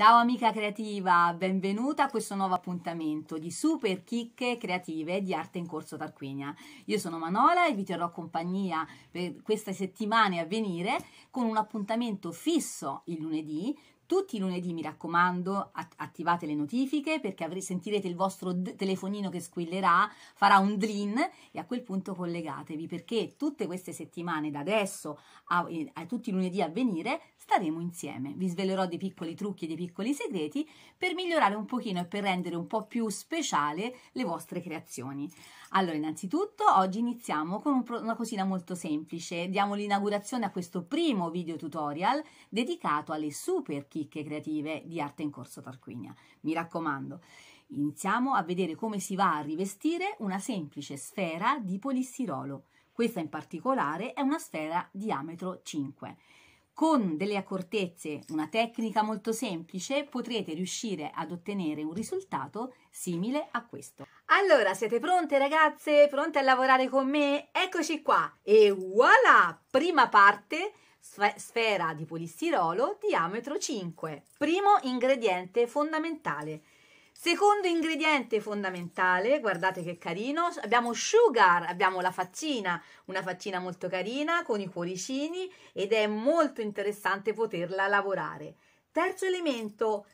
Ciao amica creativa, benvenuta a questo nuovo appuntamento di super chicche creative di arte in corso Tarquinia. Io sono Manola e vi terrò compagnia per queste settimane a venire con un appuntamento fisso il lunedì tutti i lunedì, mi raccomando, at- attivate le notifiche perché avre- sentirete il vostro d- telefonino che squillerà, farà un drin e a quel punto collegatevi perché tutte queste settimane, da adesso a, a tutti i lunedì a venire, staremo insieme. Vi svelerò dei piccoli trucchi e dei piccoli segreti per migliorare un pochino e per rendere un po' più speciale le vostre creazioni. Allora, innanzitutto, oggi iniziamo con un pro- una cosina molto semplice. Diamo l'inaugurazione a questo primo video tutorial dedicato alle super kit chicche creative di arte in corso Tarquinia. Mi raccomando, iniziamo a vedere come si va a rivestire una semplice sfera di polistirolo. Questa in particolare è una sfera diametro 5. Con delle accortezze, una tecnica molto semplice, potrete riuscire ad ottenere un risultato simile a questo. Allora, siete pronte ragazze? Pronte a lavorare con me? Eccoci qua! E voilà! Prima parte sfera di polistirolo, diametro 5. Primo ingrediente fondamentale. Secondo ingrediente fondamentale, guardate che carino, abbiamo sugar, abbiamo la faccina, una faccina molto carina con i cuoricini ed è molto interessante poterla lavorare. Terzo elemento,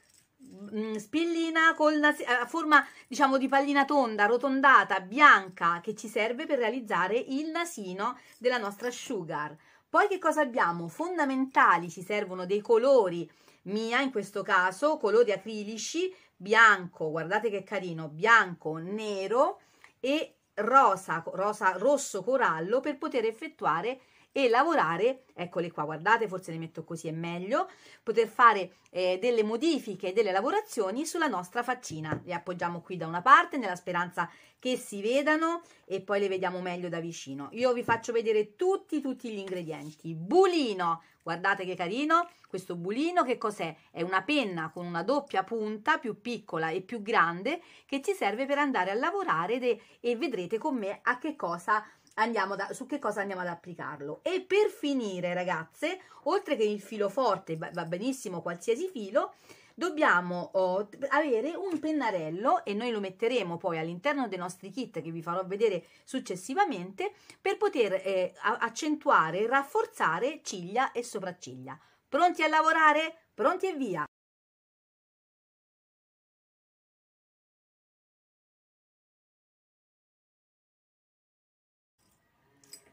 mm, spillina con la eh, forma diciamo di pallina tonda, rotondata, bianca che ci serve per realizzare il nasino della nostra sugar. Poi che cosa abbiamo? Fondamentali ci servono dei colori, mia in questo caso, colori acrilici, bianco, guardate che carino, bianco, nero e rosa, rosa rosso corallo per poter effettuare e lavorare, eccole qua, guardate, forse le metto così è meglio, poter fare eh, delle modifiche, delle lavorazioni sulla nostra faccina. Le appoggiamo qui da una parte nella speranza che si vedano e poi le vediamo meglio da vicino. Io vi faccio vedere tutti, tutti gli ingredienti. Bulino, guardate che carino, questo bulino che cos'è? È una penna con una doppia punta più piccola e più grande che ci serve per andare a lavorare e vedrete con me a che cosa andiamo da, su che cosa andiamo ad applicarlo e per finire ragazze oltre che il filo forte va benissimo qualsiasi filo dobbiamo oh, avere un pennarello e noi lo metteremo poi all'interno dei nostri kit che vi farò vedere successivamente per poter eh, accentuare rafforzare ciglia e sopracciglia pronti a lavorare pronti e via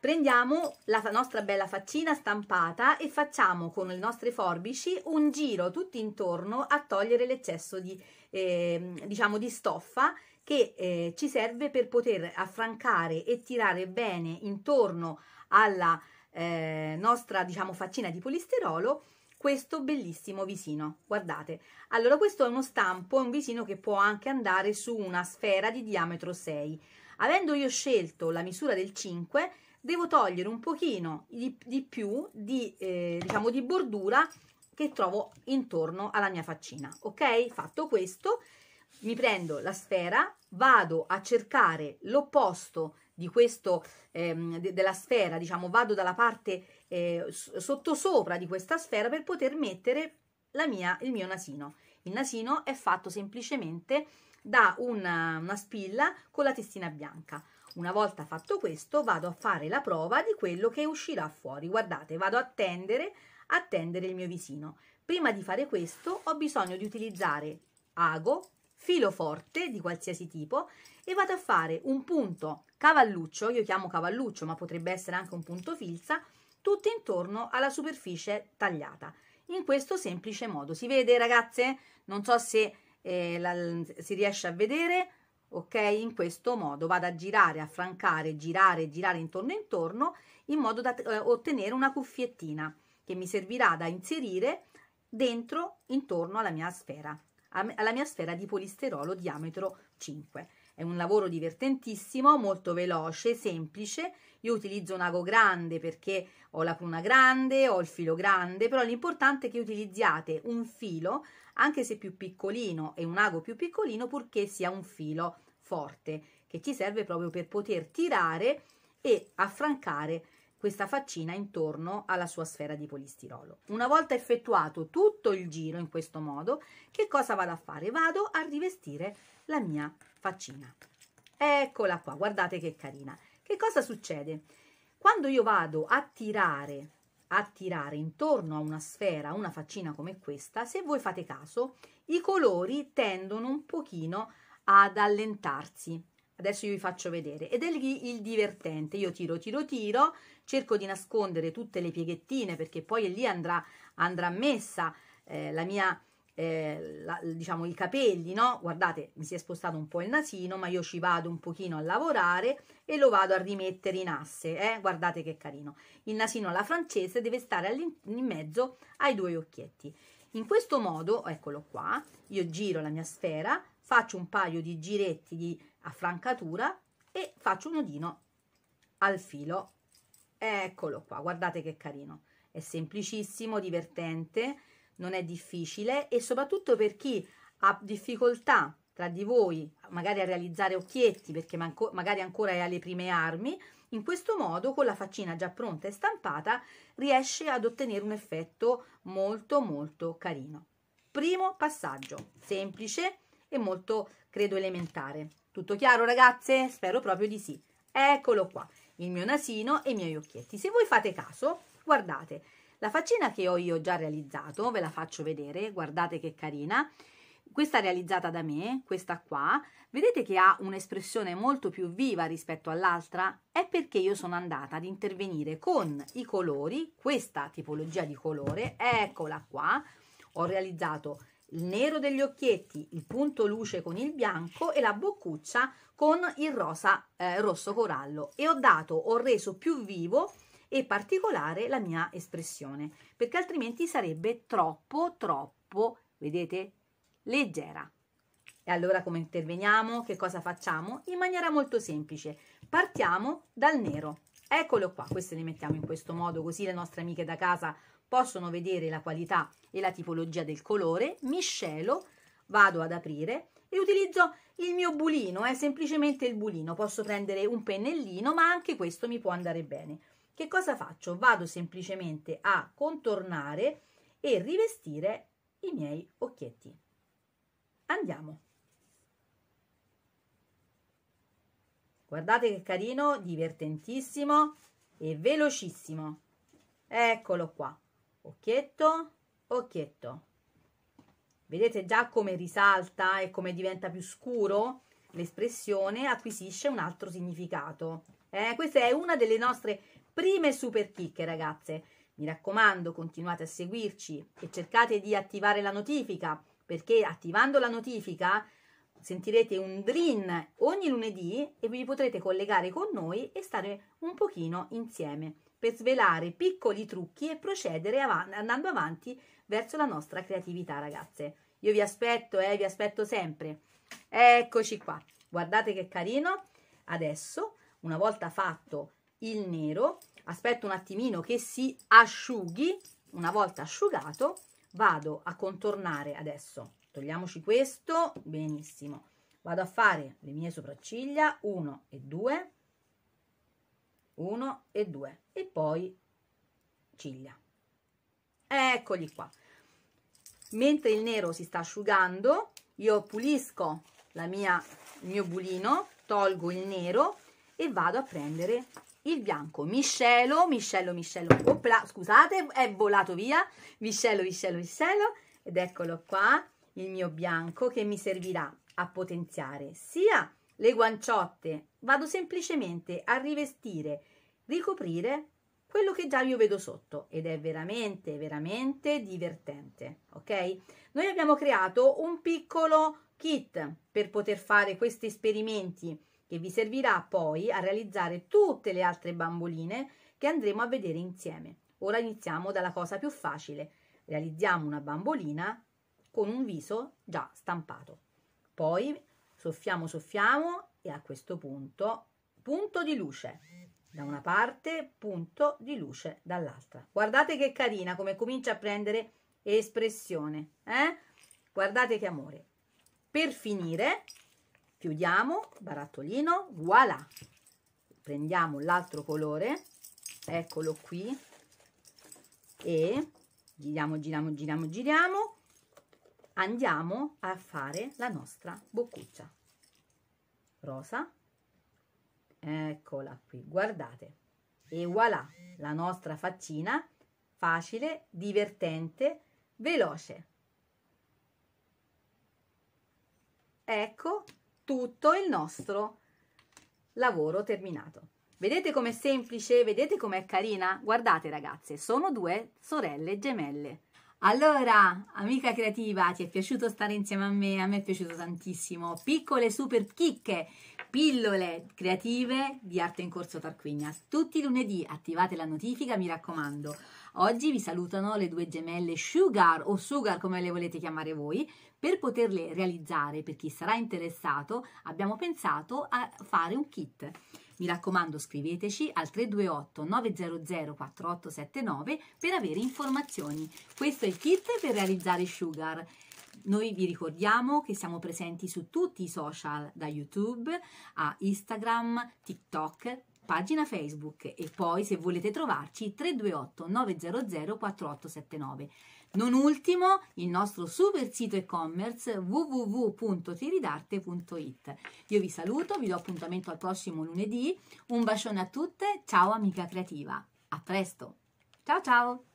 Prendiamo la nostra bella faccina stampata e facciamo con le nostre forbici un giro tutto intorno a togliere l'eccesso di, eh, diciamo di stoffa che eh, ci serve per poter affrancare e tirare bene intorno alla eh, nostra diciamo faccina di polisterolo questo bellissimo visino guardate allora questo è uno stampo è un visino che può anche andare su una sfera di diametro 6 avendo io scelto la misura del 5 devo togliere un pochino di, di più di, eh, diciamo di bordura che trovo intorno alla mia faccina ok fatto questo mi prendo la sfera vado a cercare l'opposto di questo ehm, de, della sfera diciamo vado dalla parte eh, sottosopra di questa sfera per poter mettere la mia, il mio nasino il nasino è fatto semplicemente da una, una spilla con la testina bianca una volta fatto questo vado a fare la prova di quello che uscirà fuori. Guardate, vado a tendere, a tendere il mio visino. Prima di fare questo ho bisogno di utilizzare ago, filo forte di qualsiasi tipo e vado a fare un punto cavalluccio, io chiamo cavalluccio ma potrebbe essere anche un punto filza, tutto intorno alla superficie tagliata. In questo semplice modo. Si vede ragazze? Non so se eh, la, si riesce a vedere, ok? In questo modo vado a girare, a francare, girare, girare intorno e intorno in modo da eh, ottenere una cuffiettina che mi servirà da inserire dentro, intorno alla mia sfera, alla mia sfera di polisterolo diametro 5. È un lavoro divertentissimo, molto veloce, semplice io utilizzo un ago grande perché ho la cruna grande, ho il filo grande, però l'importante è che utilizziate un filo, anche se più piccolino e un ago più piccolino, purché sia un filo forte, che ci serve proprio per poter tirare e affrancare questa faccina intorno alla sua sfera di polistirolo. Una volta effettuato tutto il giro in questo modo, che cosa vado a fare? Vado a rivestire la mia faccina. Eccola qua, guardate che carina. Che cosa succede? Quando io vado a tirare, a tirare intorno a una sfera, una faccina come questa, se voi fate caso, i colori tendono un pochino ad allentarsi. Adesso io vi faccio vedere ed è lì il divertente. Io tiro, tiro, tiro, cerco di nascondere tutte le pieghettine perché poi lì andrà, andrà messa eh, la mia eh, la, diciamo i capelli, no? Guardate, mi si è spostato un po' il nasino, ma io ci vado un pochino a lavorare e lo vado a rimettere in asse, eh? Guardate che carino. Il nasino alla francese deve stare in mezzo ai due occhietti. In questo modo, eccolo qua, io giro la mia sfera, faccio un paio di giretti di affrancatura e faccio un nodino al filo. Eccolo qua, guardate che carino. È semplicissimo, divertente non è difficile e soprattutto per chi ha difficoltà tra di voi magari a realizzare occhietti perché manco, magari ancora è alle prime armi, in questo modo con la faccina già pronta e stampata riesce ad ottenere un effetto molto molto carino. Primo passaggio, semplice e molto credo elementare. Tutto chiaro ragazze? Spero proprio di sì. Eccolo qua, il mio nasino e i miei occhietti. Se voi fate caso, guardate, la faccina che ho io già realizzato, ve la faccio vedere, guardate che carina. Questa realizzata da me, questa qua, vedete che ha un'espressione molto più viva rispetto all'altra? È perché io sono andata ad intervenire con i colori, questa tipologia di colore, eccola qua, ho realizzato il nero degli occhietti, il punto luce con il bianco e la boccuccia con il rosa eh, rosso corallo e ho dato, ho reso più vivo e particolare la mia espressione, perché altrimenti sarebbe troppo, troppo, vedete, leggera. E allora come interveniamo? Che cosa facciamo? In maniera molto semplice. Partiamo dal nero. Eccolo qua, queste le mettiamo in questo modo, così le nostre amiche da casa possono vedere la qualità e la tipologia del colore. Miscelo, vado ad aprire e utilizzo il mio bulino, è eh, semplicemente il bulino. Posso prendere un pennellino, ma anche questo mi può andare bene. Che cosa faccio? Vado semplicemente a contornare e rivestire i miei occhietti. Andiamo! Guardate che carino, divertentissimo e velocissimo. Eccolo qua. Occhietto, occhietto. Vedete già come risalta e come diventa più scuro? L'espressione acquisisce un altro significato. Eh, questa è una delle nostre prime super chicche, ragazze. Mi raccomando, continuate a seguirci e cercate di attivare la notifica, perché attivando la notifica sentirete un drin ogni lunedì e vi potrete collegare con noi e stare un pochino insieme per svelare piccoli trucchi e procedere av- andando avanti verso la nostra creatività, ragazze. Io vi aspetto, eh, vi aspetto sempre. Eccoci qua. Guardate che carino. Adesso, una volta fatto il nero, aspetto un attimino che si asciughi, una volta asciugato vado a contornare adesso, togliamoci questo, benissimo, vado a fare le mie sopracciglia 1 e 2, 1 e 2 e poi ciglia. Eccoli qua. Mentre il nero si sta asciugando, io pulisco la mia, il mio bulino, tolgo il nero e vado a prendere il bianco, miscelo, miscelo, miscelo, opla, scusate, è volato via, miscelo, miscelo, miscelo, ed eccolo qua, il mio bianco che mi servirà a potenziare sia le guanciotte, vado semplicemente a rivestire, ricoprire quello che già io vedo sotto ed è veramente, veramente divertente, ok? Noi abbiamo creato un piccolo kit per poter fare questi esperimenti che vi servirà poi a realizzare tutte le altre bamboline che andremo a vedere insieme. Ora iniziamo dalla cosa più facile. Realizziamo una bambolina con un viso già stampato. Poi soffiamo, soffiamo e a questo punto punto di luce da una parte, punto di luce dall'altra. Guardate che carina come comincia a prendere espressione. Eh? Guardate che amore. Per finire chiudiamo barattolino voilà prendiamo l'altro colore eccolo qui e giriamo giriamo giriamo giriamo andiamo a fare la nostra boccuccia rosa eccola qui guardate e voilà la nostra faccina facile divertente veloce ecco tutto il nostro lavoro terminato. Vedete com'è semplice? Vedete com'è carina? Guardate ragazze, sono due sorelle gemelle. Allora, amica creativa, ti è piaciuto stare insieme a me? A me è piaciuto tantissimo. Piccole super chicche, pillole creative di arte in corso Tarquinia. Tutti i lunedì attivate la notifica, mi raccomando. Oggi vi salutano le due gemelle Sugar o Sugar come le volete chiamare voi, per poterle realizzare, per chi sarà interessato, abbiamo pensato a fare un kit. Mi raccomando scriveteci al 328 900 4879 per avere informazioni. Questo è il kit per realizzare Sugar. Noi vi ricordiamo che siamo presenti su tutti i social, da YouTube a Instagram, TikTok, pagina Facebook e poi se volete trovarci 328 900 4879. Non ultimo il nostro super sito e-commerce www.tiridarte.it. Io vi saluto, vi do appuntamento al prossimo lunedì. Un bacione a tutte, ciao amica creativa. A presto. Ciao ciao.